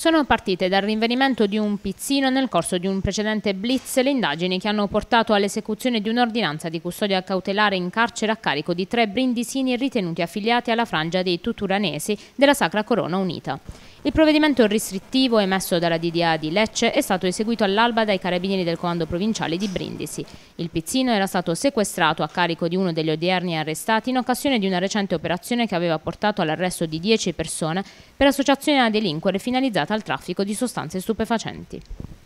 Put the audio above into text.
sono partite dal rinvenimento di un pizzino nel corso di un precedente blitz le indagini che hanno portato all'esecuzione di un'ordinanza di custodia cautelare in carcere a carico di tre brindisini ritenuti affiliati alla frangia dei tuturanesi della Sacra Corona Unita. Il provvedimento restrittivo emesso dalla DDA di Lecce è stato eseguito all'alba dai carabinieri del comando provinciale di Brindisi. Il pizzino era stato sequestrato a carico di uno degli odierni arrestati in occasione di una recente operazione che aveva portato all'arresto di 10 persone per associazione a delinquere finalizzata al traffico di sostanze stupefacenti.